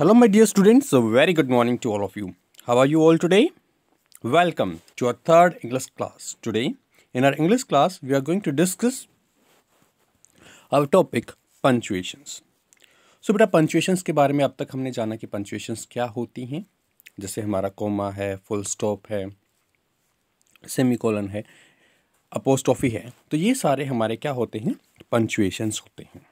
Hello my dear students, a very good morning to all of you. How are you all today? Welcome to our third English class. Today, in our English class, we are going to discuss our topic punctuations. So बेटा punctuations के बारे में अब तक हमने जाना कि punctuations क्या होती हैं जैसे हमारा कोमा है फुल स्टॉप है सेमी कॉलन है अपोस्टॉफी है तो ये सारे हमारे क्या होते हैं पंचुएशंस होते हैं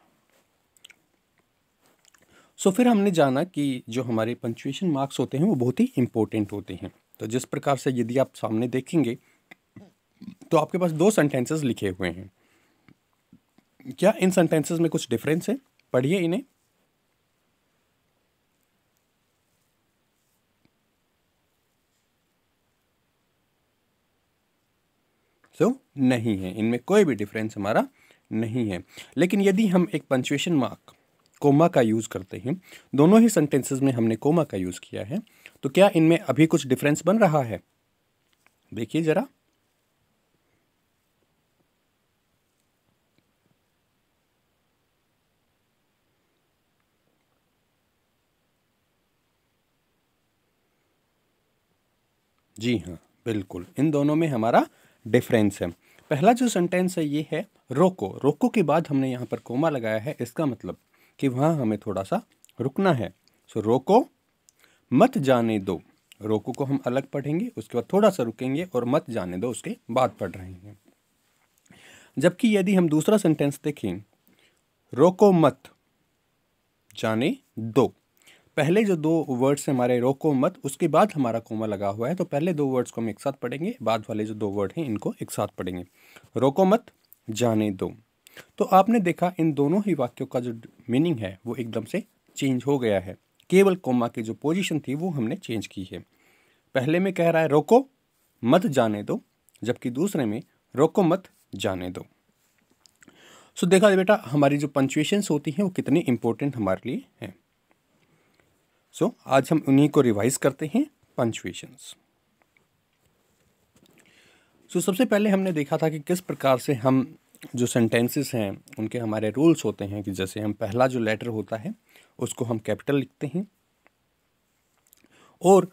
सो फिर हमने जाना कि जो हमारे पंचुएशन मार्क्स होते हैं वो बहुत ही इम्पोर्टेंट होते हैं तो जिस प्रकार से यदि आप सामने देखेंगे तो आपके पास दो सेंटेंसेस लिखे हुए हैं क्या इन सेंटेंसेस में कुछ डिफरेंस है पढ़िए इन्हें सो so, नहीं है इनमें कोई भी डिफरेंस हमारा नहीं है लेकिन यदि हम एक पंचुएशन मार्क कोमा का यूज़ करते हैं दोनों ही सेंटेंसेस में हमने कोमा का यूज़ किया है तो क्या इनमें अभी कुछ डिफरेंस बन रहा है देखिए ज़रा जी हाँ बिल्कुल इन दोनों में हमारा डिफरेंस है पहला जो सेंटेंस है ये है रोको रोको के बाद हमने यहाँ पर कोमा लगाया है इसका मतलब कि वहाँ हमें थोड़ा सा रुकना है सो रोको मत जाने दो रोको को हम अलग पढ़ेंगे उसके बाद थोड़ा सा रुकेंगे और मत जाने दो उसके बाद पढ़ रहे हैं जबकि यदि हम दूसरा सेंटेंस देखें रोको मत जाने दो पहले जो दो वर्ड्स हैं हमारे रोको मत उसके बाद हमारा कोमा लगा हुआ है तो पहले दो वर्ड्स को हम एक साथ पढ़ेंगे बाद वाले जो दो वर्ड हैं इनको एक साथ पढ़ेंगे रोको मत जाने दो तो आपने देखा इन दोनों ही वाक्यों का जो मीनिंग है वो एकदम से चेंज हो गया है केवल कोमा की जो पोजीशन थी वो हमने चेंज की है पहले में कह रहा है रोको मत जाने दो जबकि दूसरे में रोको मत जाने दो सो देखा बेटा हमारी जो पंचुएशंस होती हैं वो कितनी इंपॉर्टेंट हमारे लिए हैं सो आज हम उन्हीं को रिवाइज करते हैं पंचुएशंस सो सबसे पहले हमने देखा था कि किस प्रकार से हम जो सेंटेंसेस हैं उनके हमारे रूल्स होते हैं कि जैसे हम पहला जो लेटर होता है उसको हम कैपिटल लिखते हैं और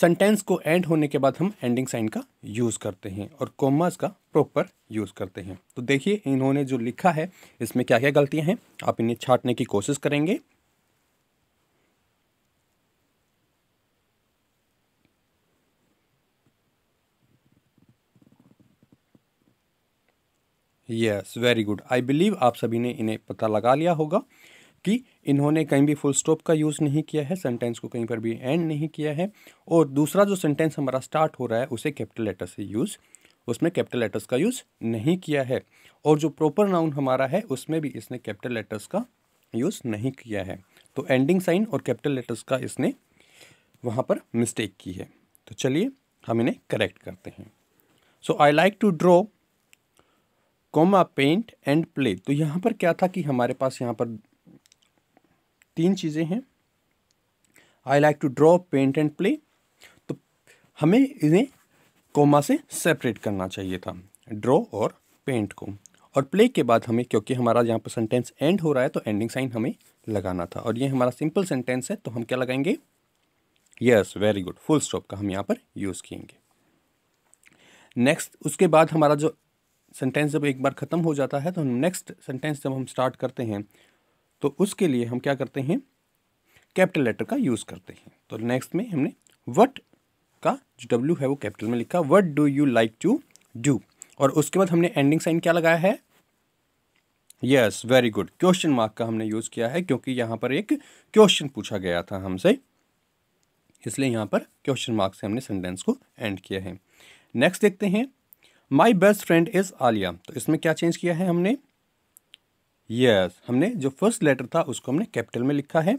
सेंटेंस को एंड होने के बाद हम एंडिंग साइन का यूज़ करते हैं और कॉमास का प्रॉपर यूज़ करते हैं तो देखिए इन्होंने जो लिखा है इसमें क्या क्या गलतियां हैं आप इन्हें छाटने की कोशिश करेंगे yes very good I believe आप सभी ने इन्हें पता लगा लिया होगा कि इन्होंने कहीं भी फुल स्टॉप का यूज़ नहीं किया है सेंटेंस को कहीं पर भी एंड नहीं किया है और दूसरा जो सेंटेंस हमारा स्टार्ट हो रहा है उसे कैपिटल लेटर से यूज़ उसमें कैपिटल लेटर्स का यूज़ नहीं किया है और जो प्रॉपर नाउन हमारा है उसमें भी इसने कैपिटल लेटर्स का यूज़ नहीं किया है तो एंडिंग साइन और कैपिटल लेटर्स का इसने वहाँ पर मिस्टेक की है तो चलिए हम इन्हें करेक्ट करते हैं so I like to draw comma paint and play तो यहाँ पर क्या था कि हमारे पास यहाँ पर तीन चीज़ें हैं I like to draw paint and play तो हमें इन्हें कोमा से सेपरेट करना चाहिए था ड्रॉ और पेंट को और प्ले के बाद हमें क्योंकि हमारा यहाँ पर सेंटेंस एंड हो रहा है तो एंडिंग साइन हमें लगाना था और ये हमारा सिंपल सेंटेंस है तो हम क्या लगाएंगे yes very good full stop का हम यहाँ पर यूज़ किएंगे नेक्स्ट उसके बाद हमारा जो सेंटेंस जब एक बार ख़त्म हो जाता है तो हम नेक्स्ट सेंटेंस जब हम स्टार्ट करते हैं तो उसके लिए हम क्या करते हैं कैपिटल लेटर का यूज़ करते हैं तो नेक्स्ट में हमने वट का जो डब्ल्यू है वो कैपिटल में लिखा what do you like to do और उसके बाद हमने एंडिंग साइन क्या लगाया है yes very good question mark का हमने यूज़ किया है क्योंकि यहाँ पर एक क्वेश्चन पूछा गया था हमसे इसलिए यहाँ पर क्वेश्चन मार्क से हमने सेंटेंस को एंड किया है नेक्स्ट देखते हैं my best friend is Alia तो इसमें क्या चेंज किया है हमने यस yes, हमने जो फर्स्ट लेटर था उसको हमने कैपिटल में लिखा है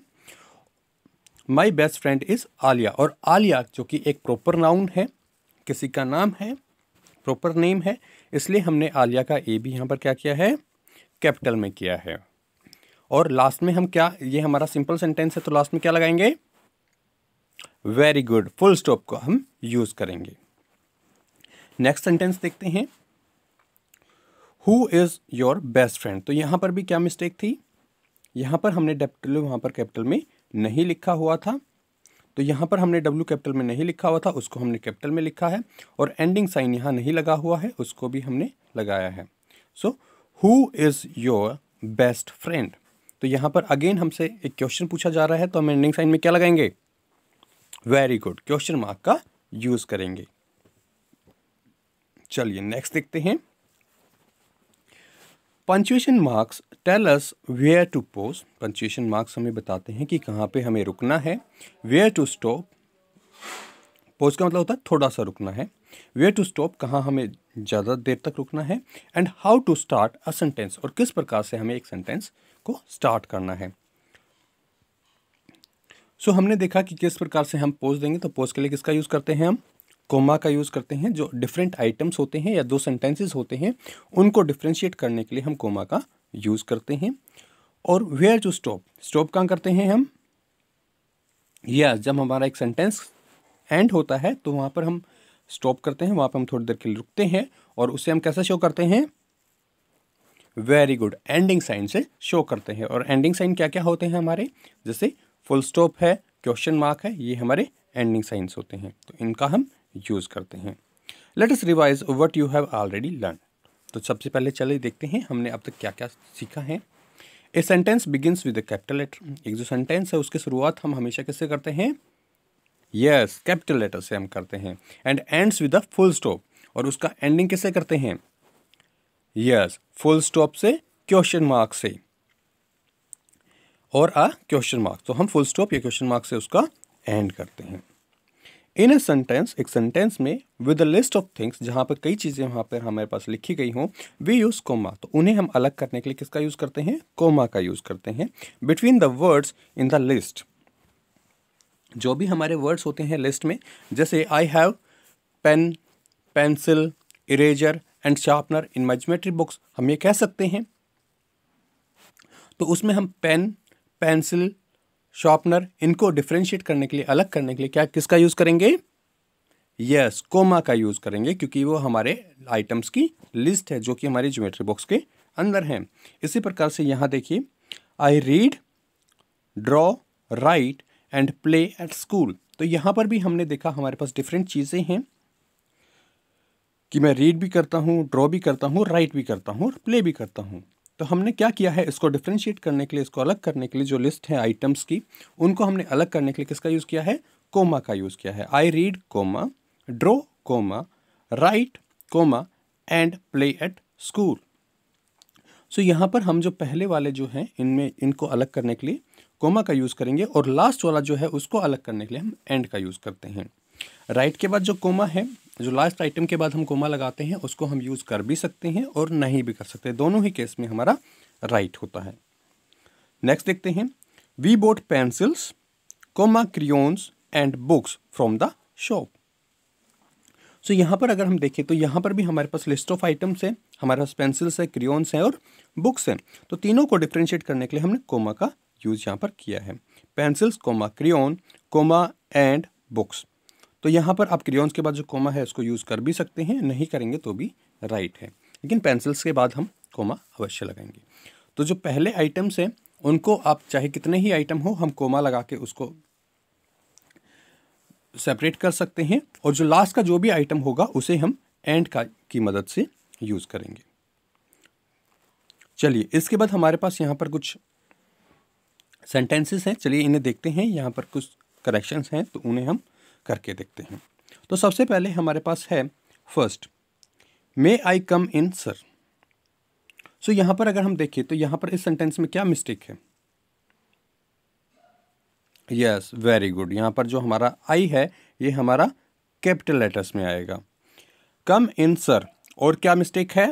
my best friend is Alia और आलिया जो कि एक प्रॉपर नाउन है किसी का नाम है प्रॉपर नेम है इसलिए हमने आलिया का ए भी यहाँ पर क्या किया है कैपिटल में किया है और लास्ट में हम क्या ये हमारा सिंपल सेंटेंस है तो लास्ट में क्या लगाएंगे वेरी गुड फुल स्टॉप को हम यूज़ करेंगे नेक्स्ट सेंटेंस देखते हैं who is your best friend तो यहां पर भी क्या मिस्टेक थी यहां पर हमने डब्ल्यू वहां पर कैपिटल में नहीं लिखा हुआ था तो यहाँ पर हमने डब्ल्यू कैपिटल में नहीं लिखा हुआ था उसको हमने कैपिटल में लिखा है और एंडिंग साइन यहाँ नहीं लगा हुआ है उसको भी हमने लगाया है so who is your best friend तो यहाँ पर अगेन हमसे एक क्वेश्चन पूछा जा रहा है तो हम एंडिंग साइन में क्या लगाएंगे वेरी गुड क्वेश्चन मार्क का यूज़ करेंगे चलिए नेक्स्ट देखते हैं punctuation marks tell us where to pause punctuation marks हमें बताते हैं कि कहाँ पे हमें रुकना है वेयर टू स्टॉप पोज का मतलब होता है थोड़ा सा रुकना है वेयर टू स्टॉप कहाँ हमें ज़्यादा देर तक रुकना है and how to start a sentence और किस प्रकार से हमें एक सेंटेंस को स्टार्ट करना है सो so, हमने देखा कि किस प्रकार से हम पोज देंगे तो पोज के लिए किसका यूज़ करते हैं हम कोमा का यूज़ करते हैं जो डिफरेंट आइटम्स होते हैं या दो सेंटेंसेस होते हैं उनको डिफ्रेंशिएट करने के लिए हम कोमा का यूज़ करते हैं और वेयर टू स्टॉप स्टॉप कहाँ करते हैं हम या जब हमारा एक सेंटेंस एंड होता है तो वहाँ पर हम स्टॉप करते हैं वहाँ पर हम थोड़ी देर के लिए रुकते हैं और उसे हम कैसे शो करते हैं वेरी गुड एंडिंग साइन से शो करते हैं और एंडिंग साइन क्या क्या होते हैं हमारे जैसे फुल स्टॉप है क्वेश्चन मार्क है ये हमारे एंडिंग साइंस होते हैं तो इनका हम यूज़ करते हैं let us revise what you have already learn तो सबसे पहले चले देखते हैं हमने अब तक क्या क्या सीखा है a sentence begins with capital letter एक जो सेंटेंस है उसकी शुरुआत हम हमेशा किससे करते हैं यस कैपिटल लेटर से हम करते हैं and ends with a full stop और उसका एंडिंग किससे करते हैं यस फुल स्टॉप से क्वेश्चन मार्क से और अ क्वेश्चन मार्क तो हम फुल स्टॉप या क्वेश्चन मार्क से उसका एंड करते हैं इन ए सेंटेंस एक सेंटेंस में with a list of things जहाँ पर कई चीज़ें वहाँ पर हमारे पास लिखी गई हों वी यूज़ कोमा तो उन्हें हम अलग करने के लिए किसका यूज़ करते हैं कोमा का यूज़ करते हैं between the words in the list जो भी हमारे वर्ड्स होते हैं लिस्ट में जैसे I have pen pencil eraser and sharpener in my geometry books हम ये कह सकते हैं तो उसमें हम पेन पेंसिल शॉर्पनर इनको डिफ्रेंशिएट करने के लिए अलग करने के लिए क्या किसका यूज़ करेंगे यस yes, कोमा का यूज़ करेंगे क्योंकि वो हमारे आइटम्स की लिस्ट है जो कि हमारी ज्योमेट्री बॉक्स के अंदर हैं इसी प्रकार से यहाँ देखिए I read draw write and play at school तो यहाँ पर भी हमने देखा हमारे पास डिफरेंट चीज़ें हैं कि मैं रीड भी करता हूँ ड्रॉ भी करता हूँ राइट भी करता हूँ और प्ले भी करता हूँ तो हमने क्या किया है इसको डिफ्रेंशिएट करने के लिए इसको अलग करने के लिए जो लिस्ट है आइटम्स की उनको हमने अलग करने के लिए किसका यूज़ किया है कोमा का यूज़ किया है I read comma draw comma write comma and play at school so यहाँ पर हम जो पहले वाले जो हैं इनमें इनको अलग करने के लिए कोमा का यूज़ करेंगे और लास्ट वाला जो है उसको अलग करने के लिए हम एंड का यूज़ करते हैं राइट के बाद जो कोमा है जो लास्ट आइटम के बाद हम कोमा लगाते हैं उसको हम यूज़ कर भी सकते हैं और नहीं भी कर सकते दोनों ही केस में हमारा राइट होता है नेक्स्ट देखते हैं we bought pencils comma crayons and books from the shop so यहाँ पर अगर हम देखें तो यहाँ पर भी हमारे पास लिस्ट ऑफ आइटम्स है हमारे पास पेंसिल्स है क्रियोन्स हैं और बुक्स हैं तो तीनों को डिफ्रेंशिएट करने के लिए हमने कोमा का यूज़ यहाँ पर किया है pencils comma crayon comma and books तो यहाँ पर आप क्रियॉन्स के बाद जो कोमा है उसको यूज़ कर भी सकते हैं नहीं करेंगे तो भी राइट है लेकिन पेंसिल्स के बाद हम कोमा अवश्य लगाएंगे तो जो पहले आइटम्स हैं उनको आप चाहे कितने ही आइटम हो हम कोमा लगा के उसको सेपरेट कर सकते हैं और जो लास्ट का जो भी आइटम होगा उसे हम एंड का की मदद से यूज़ करेंगे चलिए इसके बाद हमारे पास यहाँ पर कुछ सेंटेंसेस हैं चलिए इन्हें देखते हैं यहाँ पर कुछ करेक्शंस हैं तो उन्हें हम करके देखते हैं तो सबसे पहले हमारे पास है फर्स्ट मे आई कम इन सर सो यहां पर अगर हम देखें तो यहां पर इस सेंटेंस में क्या मिस्टेक है यस वेरी गुड यहां पर जो हमारा आई है ये हमारा कैपिटल लेटर्स में आएगा कम इन सर और क्या मिस्टेक है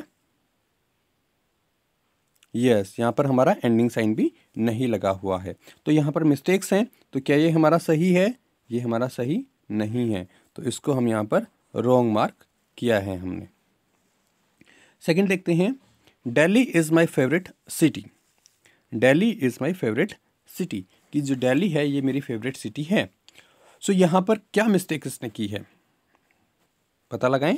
यस yes, यहां पर हमारा एंडिंग साइन भी नहीं लगा हुआ है तो यहां पर मिस्टेक्स हैं तो क्या ये हमारा सही है ये हमारा सही नहीं है तो इसको हम यहाँ पर रॉन्ग मार्क किया है हमने सेकंड देखते हैं Delhi is my favourite city Delhi is my favourite city कि जो दिल्ली है ये मेरी फेवरेट सिटी है सो so, यहाँ पर क्या मिस्टेक इसने की है पता लगाएं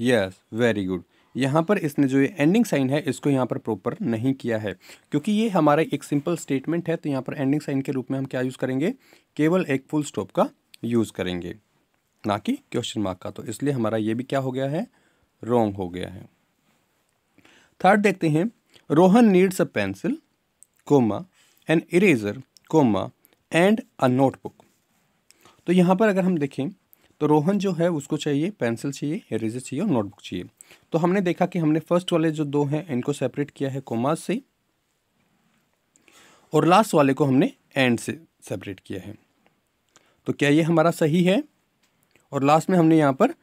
यस वेरी गुड यहाँ पर इसने जो ये एंडिंग साइन है इसको यहाँ पर प्रॉपर नहीं किया है क्योंकि ये हमारा एक सिंपल स्टेटमेंट है तो यहाँ पर एंडिंग साइन के रूप में हम क्या यूज़ करेंगे केवल एक फुल स्टॉप का यूज़ करेंगे ना कि क्वेश्चन मार्क का तो इसलिए हमारा ये भी क्या हो गया है रॉन्ग हो गया है थर्ड देखते हैं Rohan needs a pencil comma an eraser comma and a notebook तो यहाँ पर अगर हम देखें तो रोहन जो है उसको चाहिए पेंसिल चाहिए इरेजर चाहिए और नोटबुक चाहिए तो हमने देखा कि हमने फर्स्ट वाले जो दो हैं इनको सेपरेट किया है कोमास से और लास्ट वाले को हमने एंड से सेपरेट किया है तो क्या ये हमारा सही है और लास्ट में हमने यहाँ पर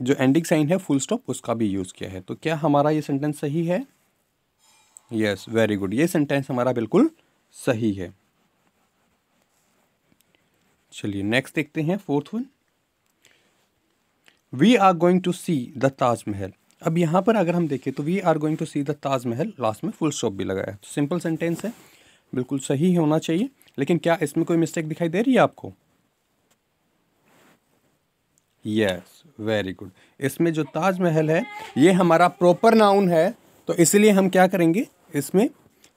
जो एंडिंग साइन है फुल स्टॉप उसका भी यूज़ किया है तो क्या हमारा ये सेंटेंस सही है यस वेरी गुड ये सेंटेंस हमारा बिल्कुल सही है चलिए नेक्स्ट देखते हैं fourth one we are going to see the Taj Mahal अब यहाँ पर अगर हम देखें तो we are going to see the Taj Mahal last में फुल स्टॉप भी लगाया तो सिंपल सेंटेंस है बिल्कुल सही होना चाहिए लेकिन क्या इसमें कोई मिस्टेक दिखाई दे रही है आपको यस वेरी गुड इसमें जो ताजमहल है ये हमारा प्रॉपर नाउन है तो इसलिए हम क्या करेंगे इसमें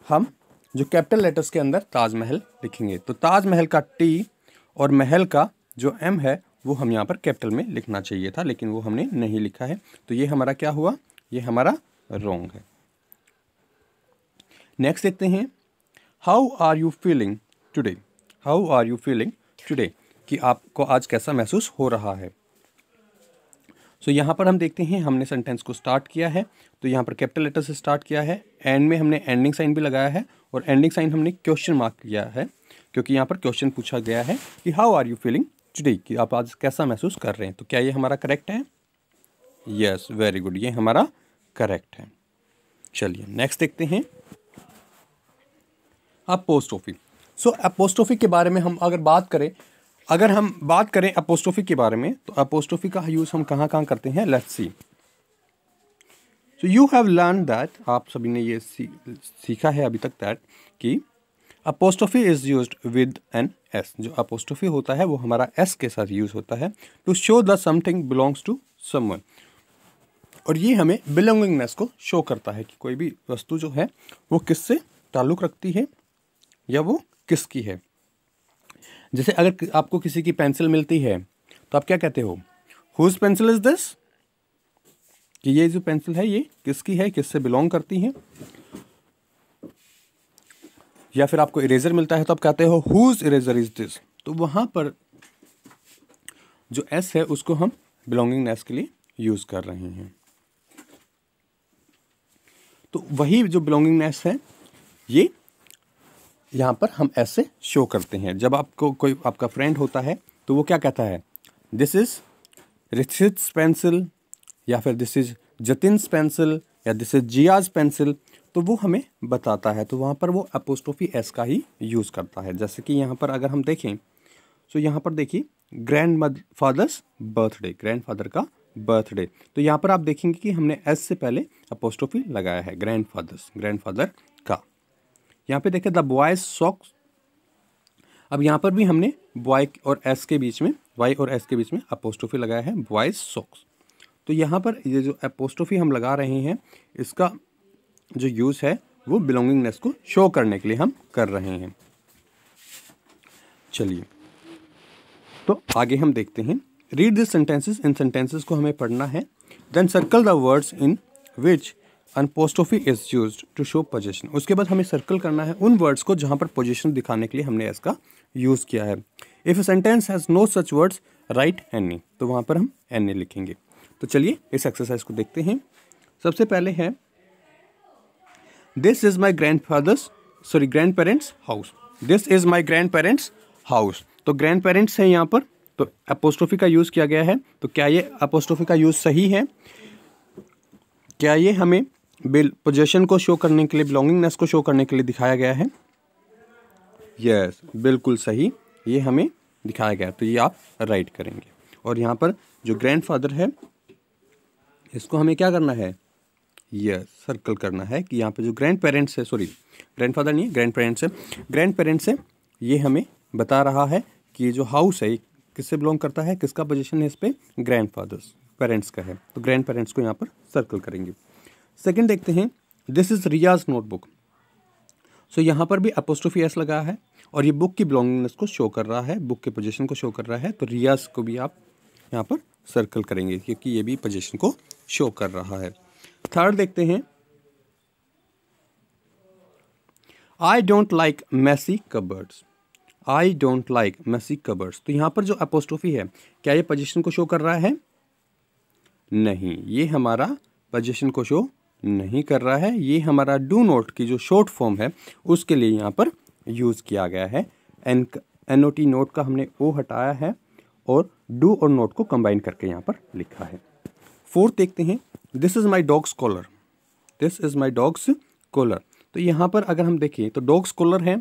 हम जो कैपिटल लेटर्स के अंदर ताजमहल लिखेंगे तो ताजमहल का टी और महल का जो एम है वो हम यहाँ पर कैपिटल में लिखना चाहिए था लेकिन वो हमने नहीं लिखा है तो ये हमारा क्या हुआ ये हमारा रॉन्ग है नेक्स्ट देखते हैं how are you feeling today how are you feeling today कि आपको आज कैसा महसूस हो रहा है सो so, यहाँ पर हम देखते हैं हमने सेंटेंस को स्टार्ट किया है तो यहाँ पर कैपिटल लेटर से स्टार्ट किया है एंड में हमने एंडिंग साइन भी लगाया है और एंडिंग साइन हमने क्वेश्चन मार्क किया है क्योंकि यहाँ पर क्वेश्चन पूछा गया है कि how are you feeling today कि आप आज कैसा महसूस कर रहे हैं तो क्या ये हमारा करेक्ट है यस वेरी गुड ये हमारा करेक्ट है चलिए नेक्स्ट देखते हैं अपोस्टोफी सो so, अपोस्टोफी के बारे में हम अगर बात करें अगर हम बात करें अपोस्टोफी के बारे में तो अपोस्टोफी का यूज़ हम कहाँ कहाँ करते हैं let's see so you have learn that आप सभी ने ये सी, सीखा है अभी तक दैट कि apostrophe is use with an S जो अपोस्टोफी होता है वो हमारा एस के साथ यूज होता है to show the something belongs to someone और ये हमें बिलोंगिंगनेस को शो करता है कि कोई भी वस्तु जो है वो किससे ताल्लुक़ रखती है या वो किसकी है जैसे अगर आपको किसी की पेंसिल मिलती है तो आप क्या कहते हो हुज पेंसिल इज दिस कि ये जो पेंसिल है ये किसकी है किससे बिलोंग करती है या फिर आपको इरेजर मिलता है तो आप कहते हो हुज इरेजर इज दिस तो वहां पर जो एस है उसको हम बिलोंगिंगनेस के लिए यूज़ कर रहे हैं तो वही जो बिलोंगिंगनेस है ये यहाँ पर हम ऐसे शो करते हैं जब आपको कोई आपका फ्रेंड होता है तो वो क्या कहता है दिस इज़ रिथिट्स पेंसिल या फिर दिस इज़ जतिन पेंसिल या दिस इज़ जियाज पेंसिल तो वो हमें बताता है तो वहाँ पर वो अपोस्टोफी एस का ही यूज़ करता है जैसे कि यहाँ पर अगर हम देखें तो यहाँ पर देखिए grandfather's birthday grandfather का बर्थडे तो यहाँ पर आप देखेंगे कि हमने एस से पहले अपोस्टोफी लगाया है ग्रैंड फादर्स ग्रैंड फादर का यहाँ पे देखें द बॉय सॉक्स अब यहाँ पर भी हमने बॉय और एस के बीच में वाई और एस के बीच में अपोस्टोफी लगाया है बॉयज सॉक्स तो यहाँ पर ये जो अपोस्टोफी हम लगा रहे हैं इसका जो यूज़ है वो बिलोंगिंगनेस को शो करने के लिए हम कर रहे हैं चलिए तो आगे हम देखते हैं रीड दिस सेंटेंसेस इन सेंटेंसेस को हमें पढ़ना है then circle the words in which apostrophe is use to show position उसके बाद हमें सर्कल करना है उन वर्ड्स को जहाँ पर पोजिशन दिखाने के लिए हमने इसका यूज़ किया है if a sentence has no such words write N तो वहाँ पर हम एन लिखेंगे तो चलिए इस एक्सरसाइज को देखते हैं सबसे पहले है this is my grandfather's sorry grandparents house this is my grandparents house तो ग्रैंड पेरेंट्स हैं यहाँ पर तो अपोस्ट्रोफी का यूज़ किया गया है तो क्या ये अपोस्ट्रोफी का यूज़ सही है क्या ये हमें बिल पोजेशन को शो करने के लिए बिलोंगिंगनेस को शो करने के लिए दिखाया गया है यस yes, बिल्कुल सही ये हमें दिखाया गया तो ये आप राइट करेंगे और यहाँ पर जो ग्रैंडफादर है इसको हमें क्या करना है यस सर्कल करना है कि यहाँ पे जो ग्रैंड पेरेंट्स है सॉरी ग्रैंड फादर नहीं ग्रैंड पेरेंट्स है ग्रैंड पेरेंट्स है ये हमें बता रहा है कि ये जो हाउस है किससे बिलोंग करता है किसका पोजिशन है इस पर ग्रैंड फादर्स पेरेंट्स का है तो ग्रैंड पेरेंट्स को यहाँ पर सर्कल करेंगे सेकेंड देखते हैं this is Riya's notebook so यहाँ पर भी अपोस्टोफी एस लगा है और ये बुक की बिलोंगिंगनेस को शो कर रहा है बुक के पोजिशन को शो कर रहा है तो रियाज को भी आप यहाँ पर सर्कल करेंगे क्योंकि ये भी पोजिशन को शो कर रहा है थर्ड देखते हैं I don't like messy cupboards I don't like messy cupboards तो यहाँ पर जो अपोस्टोफी है क्या ये पोजिशन को शो कर रहा है नहीं ये हमारा पोजिशन को शो नहीं कर रहा है ये हमारा डू नोट की जो शॉर्ट फॉर्म है उसके लिए यहाँ पर यूज़ किया गया है N N O T not का हमने ओ हटाया है और डू और नोट को कंबाइन करके यहाँ पर लिखा है फोर्थ देखते हैं this is my dog's collar this is my dog's collar तो यहाँ पर अगर हम देखें तो डॉग्स कॉलर है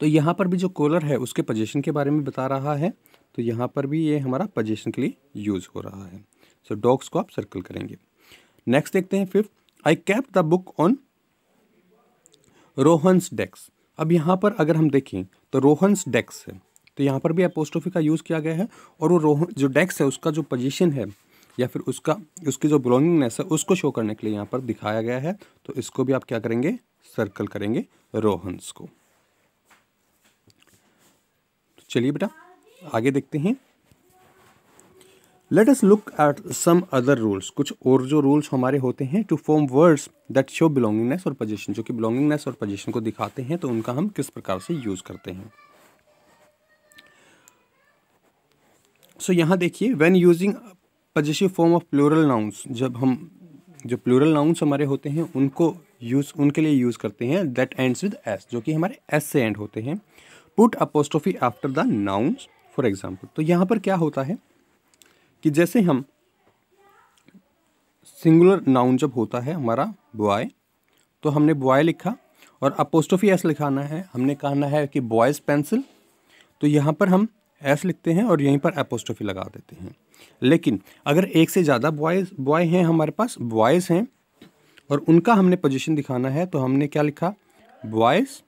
तो यहाँ पर भी जो कॉलर है उसके पोजिशन के बारे में बता रहा है तो यहाँ पर भी ये हमारा पोजिशन के लिए यूज़ हो रहा है सो so, डॉग्स को आप सर्कल करेंगे नेक्स्ट देखते हैं fifth I kept the book on Rohan's डेक्स अब यहाँ पर अगर हम देखें तो रोहनस डेक्स है तो यहाँ पर भी अपोस्ट्रोफी का यूज़ किया गया है और वो रोहन जो डेक्स है उसका जो पोजीशन है या फिर उसका उसकी जो बिलोंगिंगनेस है उसको शो करने के लिए यहाँ पर दिखाया गया है तो इसको भी आप क्या करेंगे सर्कल करेंगे रोहनस को तो चलिए बेटा आगे देखते हैं let us look at some other rules कुछ और जो रूल्स हमारे होते हैं to form words that show belongingness और पोजिशन जो कि बिलोंगिंगनेस और पोजिशन को दिखाते हैं तो उनका हम किस प्रकार से यूज करते हैं सो so, यहाँ देखिए when using possessive form of plural nouns जब हम जो प्लूरल नाउंस हमारे होते हैं उनको यूज़ उनके लिए यूज़ करते हैं दैट एंड्स विद एस जो कि हमारे एस से एंड होते हैं put apostrophe after the nouns for example तो यहाँ पर क्या होता है कि जैसे हम सिंगुलर नाउन जब होता है हमारा बॉय तो हमने बॉय लिखा और अपोस्टोफी एस लिखाना है हमने कहना है कि बॉयज़ पेंसिल तो यहाँ पर हम एस लिखते हैं और यहीं पर अपोस्टोफी लगा देते हैं लेकिन अगर एक से ज़्यादा बॉयज़ बॉय हैं हमारे पास बॉयज़ हैं और उनका हमने पोजीशन दिखाना है तो हमने क्या लिखा बॉयज़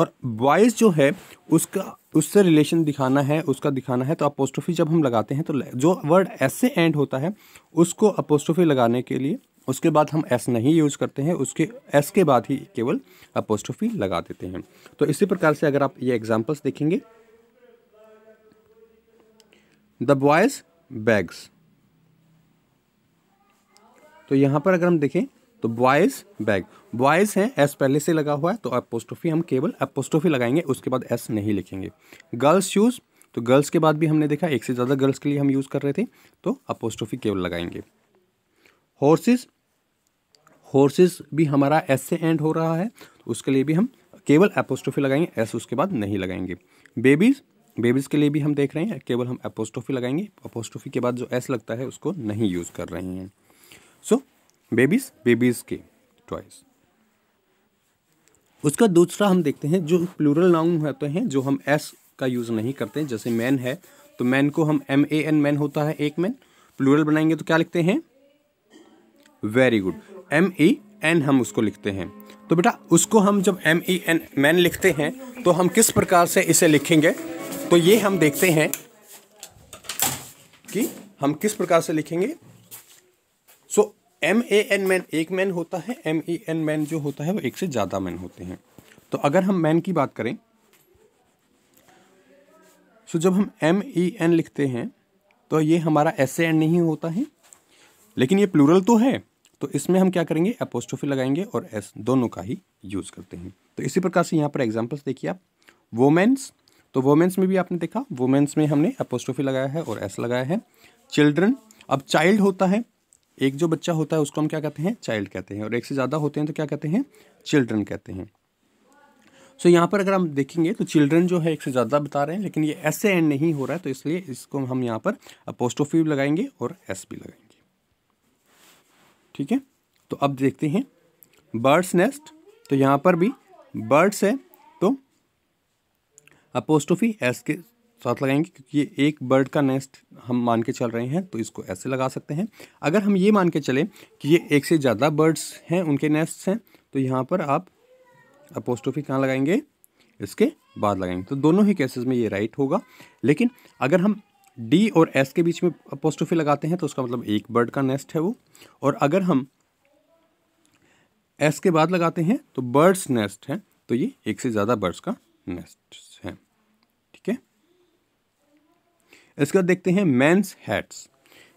और बॉयज़ जो है उसका उससे रिलेशन दिखाना है उसका दिखाना है तो अपोस्ट्रोफी जब हम लगाते हैं तो जो वर्ड एस से एंड होता है उसको अपोस्ट्रोफी लगाने के लिए उसके बाद हम एस नहीं यूज करते हैं उसके एस के बाद ही केवल अपोस्ट्रोफी लगा देते हैं तो इसी प्रकार से अगर आप ये एग्जाम्पल्स देखेंगे द बॉयज बैग्स तो यहाँ पर अगर हम देखें तो बॉयज बैग बॉयज हैं एस पहले से लगा हुआ है तो अपोस्टोफी हम केवल अपोस्टोफी लगाएंगे उसके बाद एस नहीं लिखेंगे गर्ल्स शूज़ तो गर्ल्स के बाद भी हमने देखा एक से ज़्यादा गर्ल्स के लिए हम यूज़ कर रहे थे तो अपोस्टोफी केवल लगाएंगे हॉर्सेस हॉर्सेस भी हमारा एस से एंड हो रहा है तो उसके लिए भी हम केवल अपोस्टोफी लगाएंगे एस उसके बाद नहीं लगाएंगे बेबीज़ बेबीज़ के लिए भी हम देख रहे हैं केवल हम अपोस्टोफी लगाएंगे अपोस्टोफी के बाद जो एस लगता है उसको नहीं यूज़ कर रहे हैं सो बेबीज़ बेबीज़ के टॉयज़ उसका दूसरा हम देखते हैं जो प्लूरल नाउन होते हैं जो हम एस का यूज़ नहीं करते जैसे मैन है तो मैन को हम एम ए एन मैन होता है एक मैन प्लूरल बनाएंगे तो क्या लिखते हैं very good M E N हम उसको लिखते हैं तो बेटा उसको हम जब एम ई एन मैन लिखते हैं तो हम किस प्रकार से इसे लिखेंगे तो ये हम देखते हैं कि हम किस प्रकार से लिखेंगे so M A N man एक मैन होता है एम ई एन मैन जो होता है वो एक से ज़्यादा मैन होते हैं तो अगर हम मैन की बात करें सो जब हम एम ई एन लिखते हैं तो ये हमारा एस एन नहीं होता है लेकिन ये प्लूरल तो है तो इसमें हम क्या करेंगे अपोस्टोफी लगाएंगे और एस दोनों का ही यूज़ करते हैं तो इसी प्रकार से यहाँ पर एग्जाम्पल्स देखिए आप वोमेन्स तो वोमेंस में भी आपने देखा वोमेंस में हमने अपोस्ट्रोफी लगाया है और एस लगाया है चिल्ड्रन अब चाइल्ड होता है एक जो बच्चा होता है उसको हम क्या कहते हैं चाइल्ड कहते हैं और एक से ज़्यादा होते हैं तो क्या कहते हैं चिल्ड्रन कहते हैं सो so, यहाँ पर अगर हम देखेंगे तो चिल्ड्रन जो है एक से ज़्यादा बता रहे हैं लेकिन ये ऐसे एंड नहीं हो रहा है तो इसलिए इसको हम यहाँ पर अपोस्टोफी भी लगाएंगे और एस भी लगाएंगे ठीक है तो अब देखते हैं बर्ड्स नेस्ट तो यहाँ पर भी बर्ड्स है अपोस्टोफी एस के साथ लगाएंगे क्योंकि ये एक बर्ड का नेस्ट हम मान के चल रहे हैं तो इसको ऐसे लगा सकते हैं अगर हम ये मान के चलें कि ये एक से ज़्यादा बर्ड्स हैं उनके नेस्ट्स हैं तो यहाँ पर आप अपोस्टोफी कहाँ लगाएंगे इसके बाद लगाएंगे तो दोनों ही केसेस में ये राइट होगा लेकिन अगर हम डी और एस के बीच में अपोस्टोफी लगाते हैं तो उसका मतलब एक बर्ड का नेस्ट है वो और अगर हम एस के बाद लगाते हैं तो बर्ड्स नेस्ट हैं तो ये एक से ज़्यादा बर्ड्स का नेस्ट्स हैं ठीक है इसके बाद देखते हैं मैंस हैट्स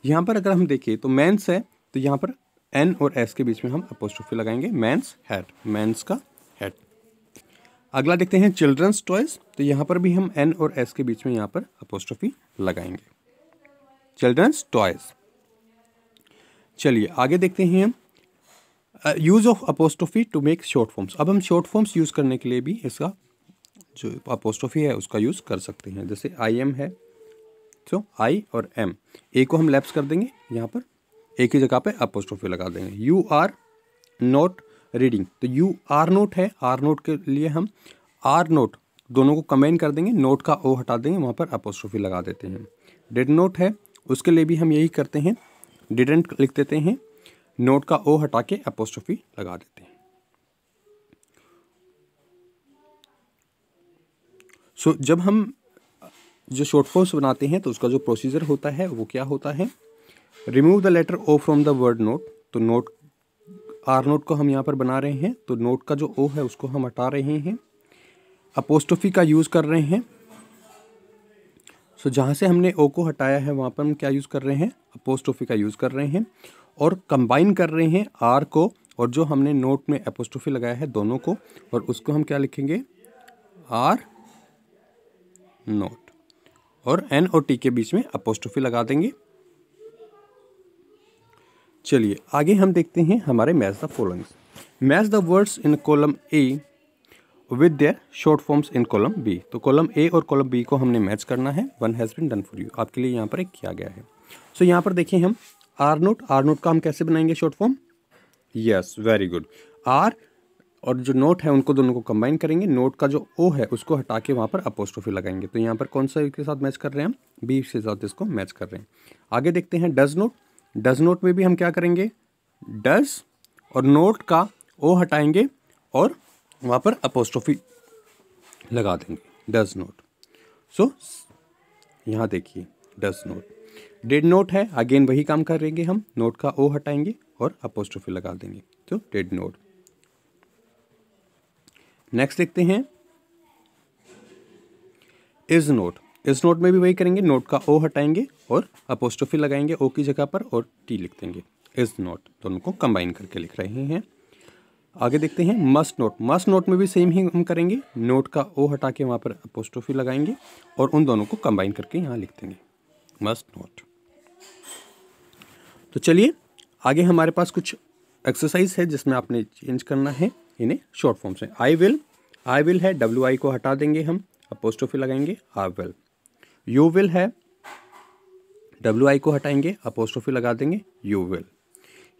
यहाँ पर अगर हम देखें तो मैंस है तो यहाँ पर एन और एस के बीच में हम अपोस्ट्रोफी लगाएंगे मैंस हैट मैंस का हैट अगला देखते हैं चिल्ड्रंस टॉयज तो यहाँ पर भी हम एन और एस के बीच में यहाँ पर अपोस्ट्रोफी लगाएंगे चिल्ड्रंस टॉयज चलिए आगे देखते हैं use of apostrophe to make short forms अब हम शॉर्ट फॉर्म्स यूज़ करने के लिए भी इसका जो अपोस्ट्रोफी है उसका यूज़ कर सकते हैं जैसे आई एम है सो आई और एम ए को हम लैप्स कर देंगे यहाँ पर एक ही जगह पे अपोस्ट्रोफी लगा देंगे यू आर नोट रीडिंग तो यू आर नोट है आर नोट के लिए हम आर नोट दोनों को कमेंट कर देंगे नोट का ओ हटा देंगे वहाँ पर अपोस्ट्रोफी लगा देते हैं डेड नोट है उसके लिए भी हम यही करते हैं डिडेंट लिख देते हैं नोट का ओ हटा के अपोस्ट्रोफी लगा देते हैं सो so, जब हम जो शॉर्ट फॉर्म्स बनाते हैं तो उसका जो प्रोसीजर होता है वो क्या होता है remove the letter O from the word not तो नोट आर नोट को हम यहाँ पर बना रहे हैं तो नोट का जो ओ है उसको हम हटा रहे हैं अपोस्टोफी का यूज़ कर रहे हैं सो so, जहाँ से हमने ओ को हटाया है वहाँ पर हम क्या यूज़ कर रहे हैं अपोस्टोफी का यूज़ कर रहे हैं और कंबाइन कर रहे हैं आर को और जो हमने नोट में अपोस्टोफी लगाया है दोनों को और उसको हम क्या लिखेंगे आर नोट और एन और टी के बीच में अपोस्टोफी लगा देंगे चलिए आगे हम देखते हैं हमारे match the followings match the words in column A with their short forms in column B तो कॉलम ए और कॉलम बी को हमने मैच करना है one has been done for you आपके लिए यहाँ पर एक किया गया है सो so, यहाँ पर देखिए हम आर नोट आर नोट का हम कैसे बनाएंगे short form yes very good are और जो नोट है उनको दोनों को कंबाइन करेंगे नोट का जो ओ है उसको हटा के वहाँ पर अपोस्ट्रोफी लगाएंगे तो यहाँ पर कौन सा के साथ मैच कर रहे हैं हम बी के साथ इसको मैच कर रहे हैं आगे देखते हैं डज नोट डज नोट में भी हम क्या करेंगे डज और नोट का ओ हटाएंगे और वहाँ पर अपोस्ट्रोफी लगा देंगे डज नोट सो यहाँ देखिए डज नोट डेड नोट है अगेन वही काम करेंगे हम नोट का ओ हटाएंगे और अपोस्ट्रोफी लगा देंगे तो डेड नोट नेक्स्ट लिखते हैं इज नोट इस नोट में भी वही करेंगे नोट का ओ हटाएंगे और अपोस्टोफी लगाएंगे ओ की जगह पर और टी लिख देंगे इज नोट दोनों को कंबाइन करके लिख रहे हैं आगे देखते हैं मस्ट नोट मस्ट नोट में भी सेम ही हम करेंगे नोट का ओ हटा के वहाँ पर अपोस्टोफी लगाएंगे और उन दोनों को कंबाइन करके यहाँ लिख देंगे मस्ट नोट तो चलिए आगे हमारे पास कुछ एक्सरसाइज है जिसमें आपने चेंज करना है इन्हें शॉर्ट फॉर्म से आई विल आई विल है डब्ल्यू आई को हटा देंगे हम अपोस्टोफी लगाएंगे आई विल यू विल है डब्ल्यू आई को हटाएंगे अपोस्टोफी लगा देंगे यू विल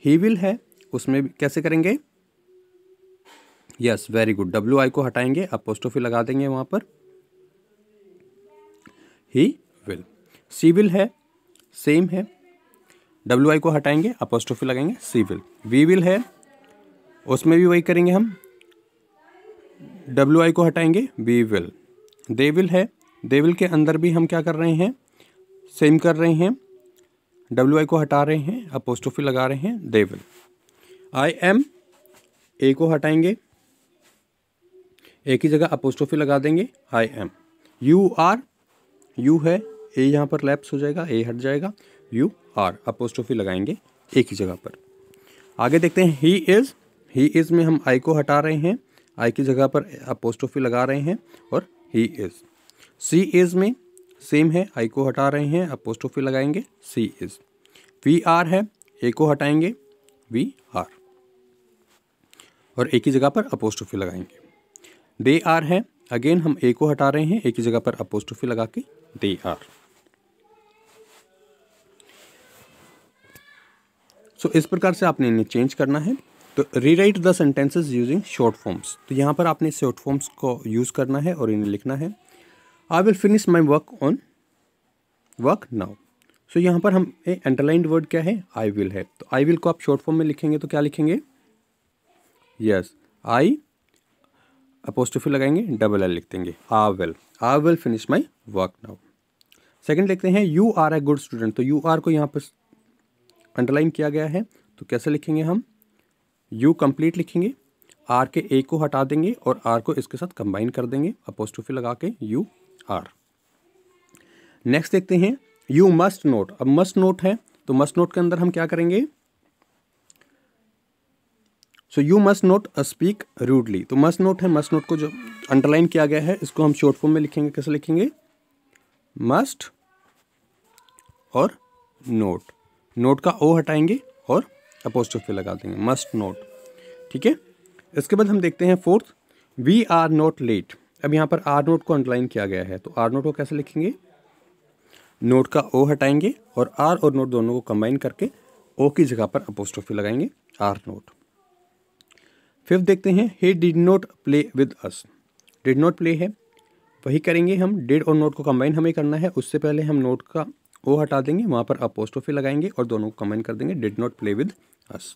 ही विल है उसमें कैसे करेंगे yes very good W I को हटाएंगे अपोस्टोफी लगा देंगे वहां पर ही विल सी विल है सेम है डब्ल्यू आई को हटाएंगे अपोस्टोफी लगाएंगे सी विल वी विल है उसमें भी वही करेंगे हम डब्ल्यू आई को हटाएंगे वी विल दे विल है दे विल के अंदर भी हम क्या कर रहे हैं सेम कर रहे हैं डब्ल्यू आई को हटा रहे हैं अपोस्टोफी लगा रहे हैं they will I M A को हटाएंगे एक ही जगह अपोस्टोफी लगा देंगे I am you are you है ए यहाँ पर लैप्स हो जाएगा ए हट जाएगा यू आर अपोस्टोफी लगाएंगे एक ही जगह पर आगे देखते हैं ही इज़ ही इज़ में हम आई को हटा रहे हैं आई की जगह पर अपोस्टोफी लगा रहे हैं और ही इज़ सी इज़ में सेम है आई को हटा रहे हैं अपोस्टोफी लगाएंगे सी इज़ वी आर है ए को हटाएंगे वी आर और एक ही जगह पर अपोस्टोफी लगाएंगे दे आर है अगेन हम ए को हटा रहे हैं एक ही जगह पर अपोस्टोफी लगा के दे आर सो so, इस प्रकार से आपने इन्हें चेंज करना है तो rewrite the sentences using short forms तो यहाँ पर आपने शॉर्ट फॉर्म्स को यूज़ करना है और इन्हें लिखना है I will finish my work on work now so यहाँ पर हम अंडरलाइंड वर्ड क्या है आई विल है तो आई विल को आप शॉर्ट फॉर्म में लिखेंगे तो क्या लिखेंगे यस आई अपोस्टोफी लगाएंगे डबल एल लिख देंगे I will I will finish my work now second लिखते हैं you are a good student तो यू आर को यहाँ पर अंडरलाइन किया गया है तो कैसे लिखेंगे हम यू कंप्लीट लिखेंगे आर के ए को हटा देंगे और आर को इसके साथ कंबाइन कर देंगे अपोस्टोफी लगा के यू आर नेक्स्ट देखते हैं यू मस्ट नोट अब मस्ट नोट है तो मस्ट नोट के अंदर हम क्या करेंगे so you must not speak rudely तो मस्ट नोट है मस्ट नोट को जो अंडरलाइन किया गया है इसको हम शॉर्ट फॉर्म में लिखेंगे कैसे लिखेंगे मस्ट और नोट नोट का ओ हटाएंगे और अपोस्टोफी लगा देंगे मस्ट नोट ठीक है इसके बाद हम देखते हैं fourth we are not late अब यहाँ पर आर नोट को अंडरलाइन किया गया है तो आर नोट को कैसे लिखेंगे नोट का ओ हटाएंगे और आर और नोट दोनों को कंबाइन करके ओ की जगह पर अपोस्टोफी लगाएंगे आर नोट फिफ्थ देखते हैं he did not play with us did not play है वही करेंगे हम डिड और नोट को कंबाइन हमें करना है उससे पहले हम नोट का ओ हटा देंगे वहाँ पर अपोस्टोफी लगाएंगे और दोनों को कंबाइन कर देंगे डिड नोट प्ले विद बस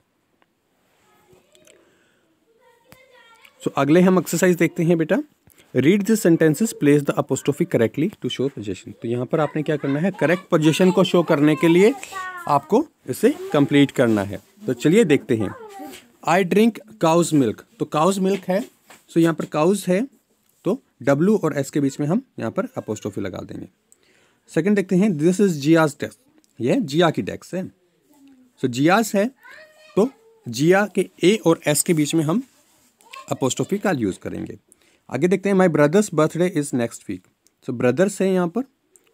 सो अगले हम एक्सरसाइज देखते हैं बेटा read this sentences place the apostrophe correctly to show possession तो यहाँ पर आपने क्या करना है करेक्ट पोजेशन को शो करने के लिए आपको इसे कंप्लीट करना है तो चलिए देखते हैं आई ड्रिंक काउज मिल्क तो काउज मिल्क है सो so यहाँ पर काउज है तो W और एस के बीच में हम यहाँ पर अपोस्टोफी लगा देंगे सेकेंड देखते हैं दिस इज जिया डेस्क ये जिया की डेस्क है सो so, है तो जिया के ए और एस के बीच में हम अपोस्टोफी का यूज़ करेंगे आगे देखते हैं my brother's birthday is next week so brother's है यहाँ पर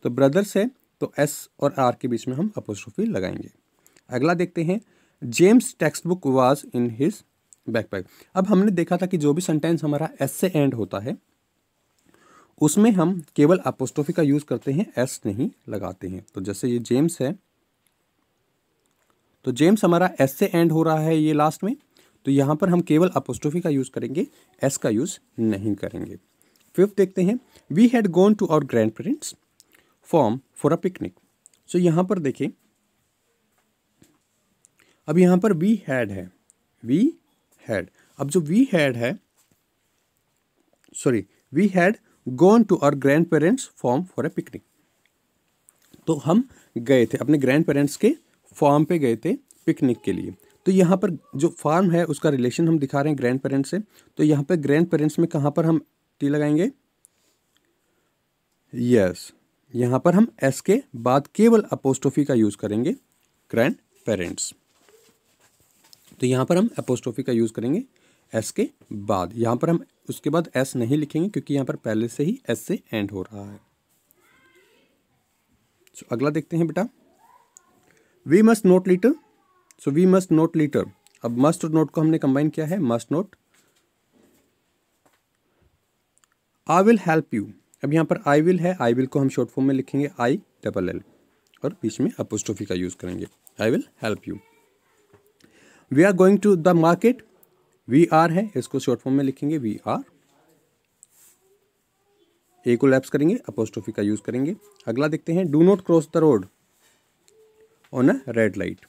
तो ब्रदर्स है तो एस और आर के बीच में हम अपोस्टोफी लगाएंगे अगला देखते हैं James textbook was in his backpack अब हमने देखा था कि जो भी सेंटेंस हमारा एस से एंड होता है उसमें हम केवल अपोस्टोफी का यूज़ करते हैं एस नहीं लगाते हैं तो जैसे ये जेम्स है तो जेम्स हमारा एस से एंड हो रहा है ये लास्ट में तो यहाँ पर हम केवल अपोस्टोफी का यूज़ करेंगे एस का यूज़ नहीं करेंगे फिफ्थ देखते हैं we had gone to our grandparents farm for a picnic so यहाँ पर देखें अब यहाँ पर वी हैड है वी हैड अब जो वी हैड है sorry we had gone to our grandparents farm for a picnic तो हम गए थे अपने ग्रैंड पेरेंट्स के फार्म पे गए थे पिकनिक के लिए तो यहाँ पर जो फार्म है उसका रिलेशन हम दिखा रहे हैं ग्रैंड पेरेंट्स से तो यहाँ पर ग्रैंड पेरेंट्स में कहाँ पर हम टी लगाएंगे यस yes. यहाँ पर हम एस के बाद केवल अपोस्टोफी का यूज़ करेंगे ग्रैंड पेरेंट्स तो यहाँ पर हम अपोस्टोफी का यूज़ करेंगे एस के बाद यहाँ पर हम उसके बाद एस नहीं लिखेंगे क्योंकि यहाँ पर पहले से ही एस से एंड हो रहा है तो अगला देखते हैं बेटा we must not litter so we must not litter अब मस्ट और नोट को हमने कंबाइन किया है must not I will help you अब यहाँ पर आई विल है आई विल को हम शॉर्ट फॉर्म में लिखेंगे आई डबल एल और बीच में अपोस्टोफी का यूज़ करेंगे I will help you we are going to the market we are है इसको शॉर्ट फॉर्म में लिखेंगे वी आर ए को लैप्स करेंगे अपोस्टोफी का यूज़ करेंगे अगला देखते हैं do not cross the road on a red light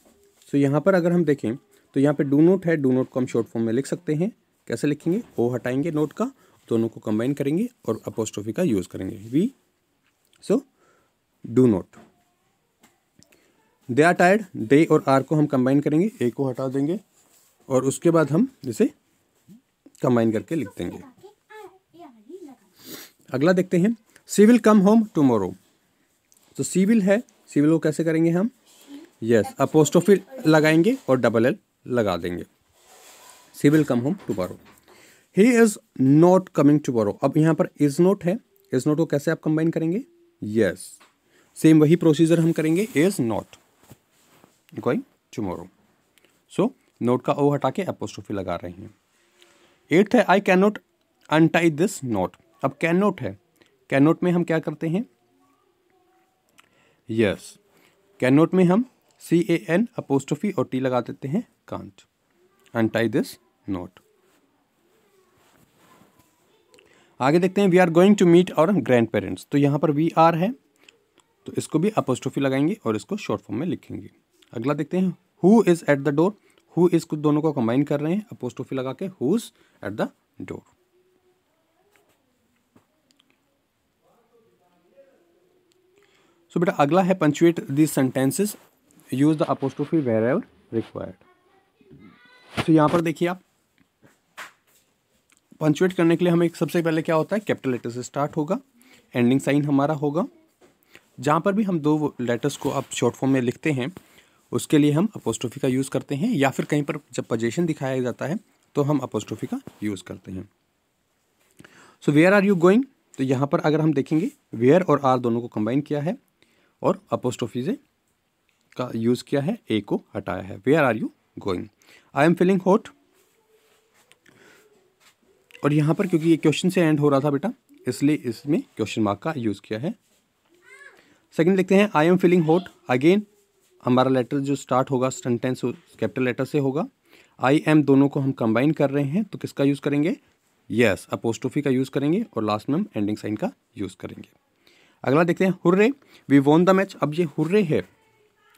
so यहाँ पर अगर हम देखें तो यहाँ पे डू नोट है डू नोट को हम शॉर्ट फॉर्म में लिख सकते हैं कैसे लिखेंगे ओ हटाएंगे नोट का दोनों को कंबाइन करेंगे और अपोस्ट्रोफी का यूज़ करेंगे we so do not they are tired they और आर को हम कंबाइन करेंगे ए को हटा देंगे और उसके बाद हम इसे कंबाइन करके लिख देंगे अगला देखते हैं she will come home tomorrow तो सी विल है सी विल को कैसे करेंगे हम यस अपोस्टोफी लगाएंगे और डबल एल लगा देंगे she will come home tomorrow he is not coming tomorrow अब यहाँ पर इज़ नॉट है इज़ नॉट को कैसे आप कंबाइन करेंगे यस सेम वही प्रोसीजर हम करेंगे is not going tomorrow so not का ओ हटा के अपोस्टोफी लगा रहे हैं एट्थ है I can not untie this knot अब कैन नोट है कैन नोट में हम क्या करते हैं यस yes. कैन नोट में हम सी ए एन अपोस्टोफी और टी लगा देते हैं कांट टाई दिस नोट आगे देखते हैं we are going to meet our grandparents तो यहाँ पर वी आर है तो इसको भी अपोस्टोफी लगाएंगे और इसको शॉर्ट फॉर्म में लिखेंगे अगला देखते हैं who is at the door who is कुछ दोनों को कंबाइन कर रहे हैं अपोस्टोफी लगा के who is at the door so बेटा अगला है punctuate these sentences use the apostrophe wherever required तो यहाँ पर देखिए आप पंचुएट करने के लिए हमें सबसे पहले क्या होता है कैपिटल लेटर से स्टार्ट होगा एंडिंग साइन हमारा होगा जहाँ पर भी हम दो लेटर्स को आप शॉर्ट फॉर्म में लिखते हैं उसके लिए हम अपोस्ट्रोफी का यूज़ करते हैं या फिर कहीं पर जब पजेशन दिखाया जाता है तो हम अपोस्ट्रोफी का यूज़ करते हैं so where are you going तो यहाँ पर अगर हम देखेंगे वेयर और आर दोनों को कंबाइन किया है और अपोस्ट्रोफी से का यूज़ किया है ए को हटाया है where are you going I am feeling hot और यहाँ पर क्योंकि ये क्वेश्चन से एंड हो रहा था बेटा इसलिए इसमें क्वेश्चन मार्क का यूज़ किया है सेकंड लिखते हैं I am feeling hot again हमारा लेटर जो स्टार्ट होगा सेंटेंस कैपिटल लेटर से होगा आई एम दोनों को हम कंबाइन कर रहे हैं तो किसका यूज़ करेंगे यस yes, अपोस्टोफी का यूज़ करेंगे और लास्ट में हम एंडिंग साइन का यूज़ करेंगे अगला देखते हैं hurray we won the match अब ये हुर्रे है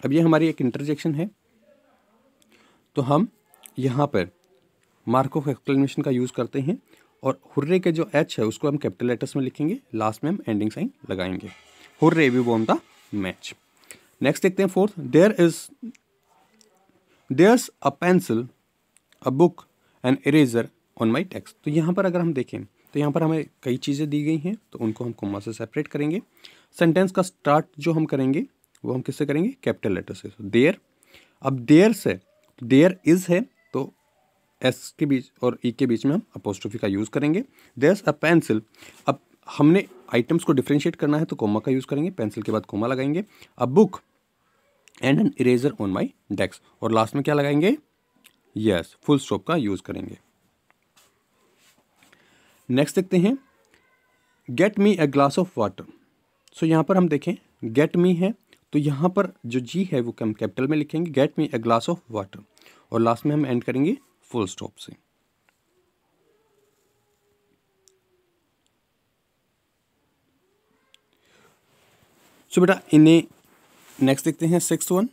अब ये हमारी एक इंटरजेक्शन है तो हम यहाँ पर ऑफ एक्सप्लेनेशन का यूज़ करते हैं और हुर्रे के जो एच है उसको हम कैपिटल लेटर्स में लिखेंगे लास्ट में हम एंडिंग साइन लगाएंगे hurray we won the match next देखते हैं fourth there is there's a pencil a book and eraser on my टेक्स तो यहाँ पर अगर हम देखें तो यहाँ पर हमें कई चीज़ें दी गई हैं तो उनको हम कोमा से सेपरेट करेंगे सेंटेंस का स्टार्ट जो हम करेंगे वो हम किससे करेंगे कैपिटल लेटर से देयर अब देयर से देयर तो इज़ है तो एस के बीच और ई e के बीच में हम अपोस्ट्रोफी का यूज़ करेंगे देयर अ पेंसिल अब हमने आइटम्स को डिफ्रेंशिएट करना है तो कोमा का यूज़ करेंगे पेंसिल के बाद कोमा लगाएंगे a book and an eraser on my desk और लास्ट में क्या लगाएंगे यस फुल स्टॉप का यूज़ करेंगे नेक्स्ट देखते हैं get me a glass of water so यहाँ पर हम देखें गेट मी है तो यहाँ पर जो जी है वो हम कैपिटल में लिखेंगे get me a glass of water और लास्ट में हम एंड करेंगे फुल स्टॉप से सो बेटा इन्हें नेक्स्ट देखते हैं six one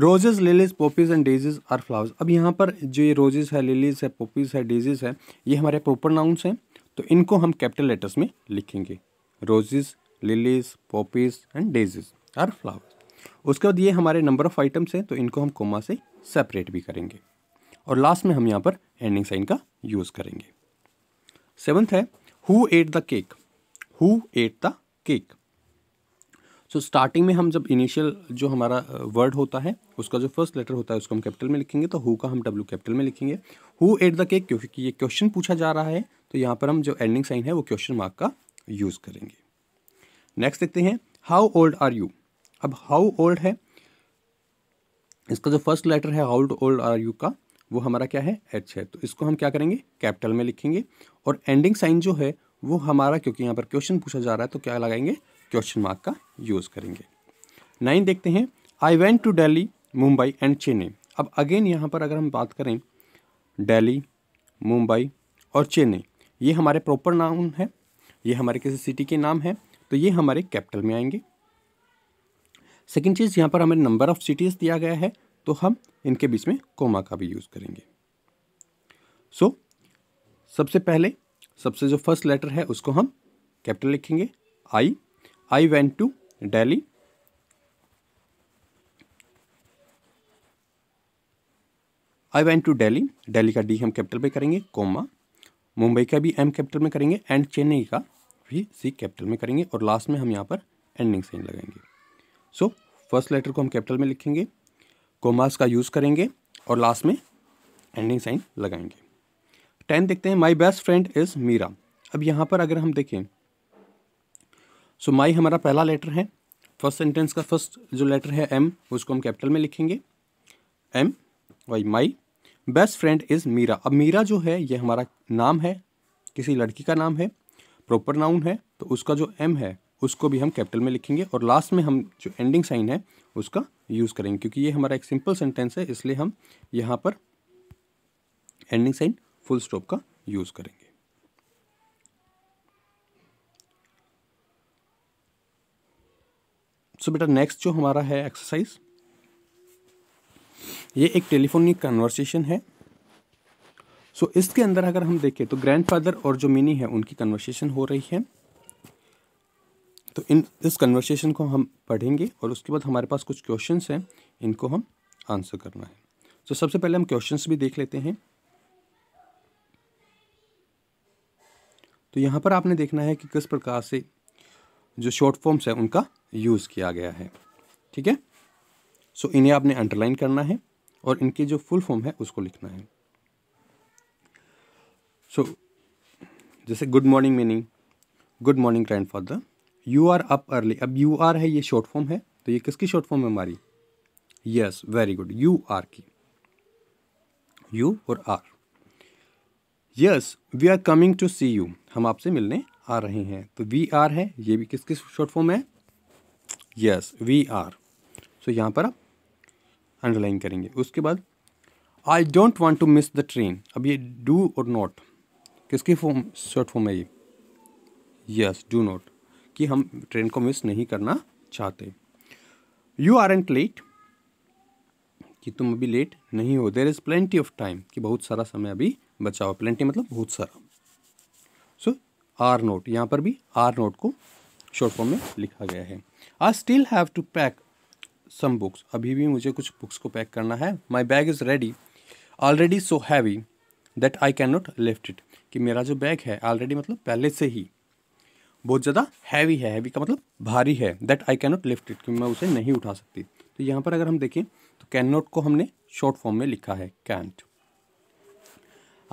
roses lilies poppies and daisies are flowers अब यहाँ पर जो ये रोजेज है लिलीज है पॉपीज है डेजेज है ये हमारे प्रॉपर नाउंस हैं तो इनको हम कैपिटल लेटर्स में लिखेंगे roses lilies poppies and daisies are flowers उसके बाद ये हमारे नंबर ऑफ आइटम्स हैं तो इनको हम कोमा से सेपरेट भी करेंगे और लास्ट में हम यहाँ पर एंडिंग साइन का यूज़ करेंगे सेवन्थ है who ate the cake who ate the cake so starting में हम जब इनिशियल जो हमारा वर्ड होता है उसका जो फर्स्ट लेटर होता है उसको हम कैपिटल में लिखेंगे तो हु का हम डब्ल्यू कैपिटल में लिखेंगे हु एट द केक क्योंकि ये क्वेश्चन पूछा जा रहा है तो यहाँ पर हम जो एंडिंग साइन है वो क्वेश्चन मार्क का यूज़ करेंगे नेक्स्ट देखते हैं हाउ ओल्ड आर यू अब हाउ ओल्ड है इसका जो फर्स्ट लेटर है हाउ ओल्ड आर यू का वो हमारा क्या है एच है तो इसको हम क्या करेंगे कैपिटल में लिखेंगे और एंडिंग साइन जो है वो हमारा क्योंकि यहाँ पर क्वेश्चन पूछा जा रहा है तो क्या लगाएंगे क्वेश्चन मार्क का यूज़ करेंगे नाइन देखते हैं I went to Delhi Mumbai and Chennai अब अगेन यहाँ पर अगर हम बात करें डेली मुंबई और चेन्नई ये हमारे प्रॉपर नाउन है ये हमारे किसी सिटी के नाम है तो ये हमारे कैपिटल में आएंगे सेकेंड चीज़ यहाँ पर हमें नंबर ऑफ सिटीज़ दिया गया है तो हम इनके बीच में कोमा का भी यूज़ करेंगे सो so, सबसे पहले सबसे जो फर्स्ट लेटर है उसको हम कैपिटल लिखेंगे I I went to Delhi I went to Delhi Delhi का डी हम कैपिटल में करेंगे कोमा मुंबई का भी एम कैपिटल में करेंगे एंड चेन्नई का भी सी कैपिटल में करेंगे और लास्ट में हम यहाँ पर एंडिंग साइन लगाएंगे सो फर्स्ट लेटर को हम कैपिटल में लिखेंगे कोमास का यूज़ करेंगे और लास्ट में एंडिंग साइन लगाएंगे टेन देखते हैं my best friend is Meera अब यहाँ पर अगर हम देखें सो so, माई हमारा पहला लेटर है फर्स्ट सेंटेंस का फर्स्ट जो लेटर है एम उसको हम कैपिटल में लिखेंगे M Y my best friend is Meera अब मीरा जो है ये हमारा नाम है किसी लड़की का नाम है प्रॉपर नाउन है तो उसका जो एम है उसको भी हम कैपिटल में लिखेंगे और लास्ट में हम जो एंडिंग साइन है उसका यूज़ करेंगे क्योंकि ये हमारा एक सिंपल सेंटेंस है इसलिए हम यहाँ पर एंडिंग साइन फुल स्टॉप का यूज़ करेंगे सो बेटा नेक्स्ट जो हमारा है एक्सरसाइज ये एक टेलीफोनिक कन्वर्सेशन है सो so, इसके अंदर अगर हम देखें तो ग्रैंडफादर और जो मिनी है उनकी कन्वर्सेशन हो रही है तो इन इस कन्वर्सेशन को हम पढ़ेंगे और उसके बाद हमारे पास कुछ क्वेश्चन हैं इनको हम आंसर करना है तो so, सबसे पहले हम क्वेश्चन भी देख लेते हैं तो यहाँ पर आपने देखना है कि किस प्रकार से जो शॉर्ट फॉर्म्स हैं उनका यूज़ किया गया है ठीक है सो इन्हें आपने अंडरलाइन करना है और इनके जो फुल फॉर्म है उसको लिखना है सो so, जैसे good morning meaning good morning grandfather you are up early अब यू आर है ये शॉर्ट फॉर्म है तो ये किसकी शॉर्ट फॉर्म है हमारी yes very good you are की यू और R yes we are coming to see you हम आपसे मिलने आ रहे हैं तो वी आर है ये भी किसकी शॉर्ट फॉर्म है यस वी आर सो यहाँ पर आप अंडरलाइन करेंगे उसके बाद I don't want to miss the train अब ये डू और नॉट किसकी फॉर्म शॉर्ट फॉर्म है ये यस डू नॉट कि हम ट्रेन को मिस नहीं करना चाहते यू आर एंट लेट कि तुम अभी लेट नहीं हो there is plenty of time कि बहुत सारा समय अभी बचाओ प्लेंटी मतलब बहुत सारा सो आर नोट यहाँ पर भी आर नोट को शॉर्ट फॉर्म में लिखा गया है I still have to pack some books अभी भी मुझे कुछ बुक्स को पैक करना है my bag is ready already so heavy that I can not lift it कि मेरा जो बैग है ऑलरेडी मतलब पहले से ही बहुत ज़्यादा हैवी है हैवी का मतलब भारी है that I cannot lift it क्योंकि मैं उसे नहीं उठा सकती तो यहाँ पर अगर हम देखें तो कैन नॉट को हमने शॉर्ट फॉर्म में लिखा है कैंट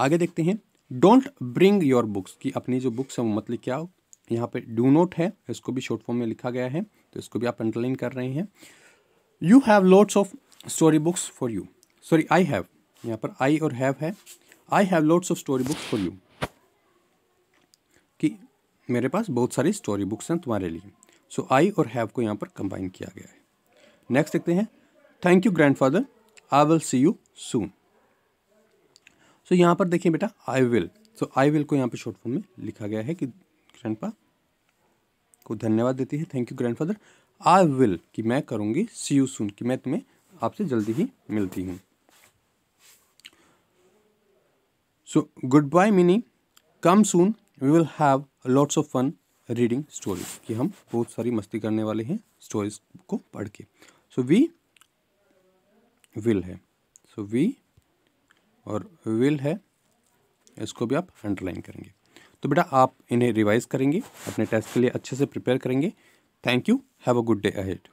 आगे देखते हैं डोंट ब्रिंग योर बुक्स कि अपनी जो बुक्स हैं वो मत क्या आओ यहाँ पर डू नोट है इसको भी शॉर्ट फॉर्म में लिखा गया है तो इसको भी आप अंडरलाइन कर रहे हैं you have lots of story books for you sorry I have यहाँ पर आई और हैव है I have lots of story books for you मेरे पास बहुत सारी स्टोरी बुक्स हैं तुम्हारे लिए सो आई और हैव को यहाँ पर कंबाइन किया गया है नेक्स्ट देखते हैं thank you grandfather I will see you soon so यहाँ पर देखिए बेटा I will so I will को यहाँ पर शॉर्ट फॉर्म में लिखा गया है कि ग्रैंड को धन्यवाद देती है thank you grandfather I will कि मैं करूँगी सी यू सून कि मैं तुम्हें आपसे जल्दी ही मिलती हूँ so goodbye Mini come soon we will have lots of fun reading stories कि हम बहुत सारी मस्ती करने वाले हैं स्टोरीज को पढ़ के सो वी विल है सो वी और विल है इसको भी आप अंडरलाइन करेंगे तो बेटा आप इन्हें रिवाइज करेंगे अपने टेस्ट के लिए अच्छे से प्रिपेयर करेंगे thank you have a good day ahead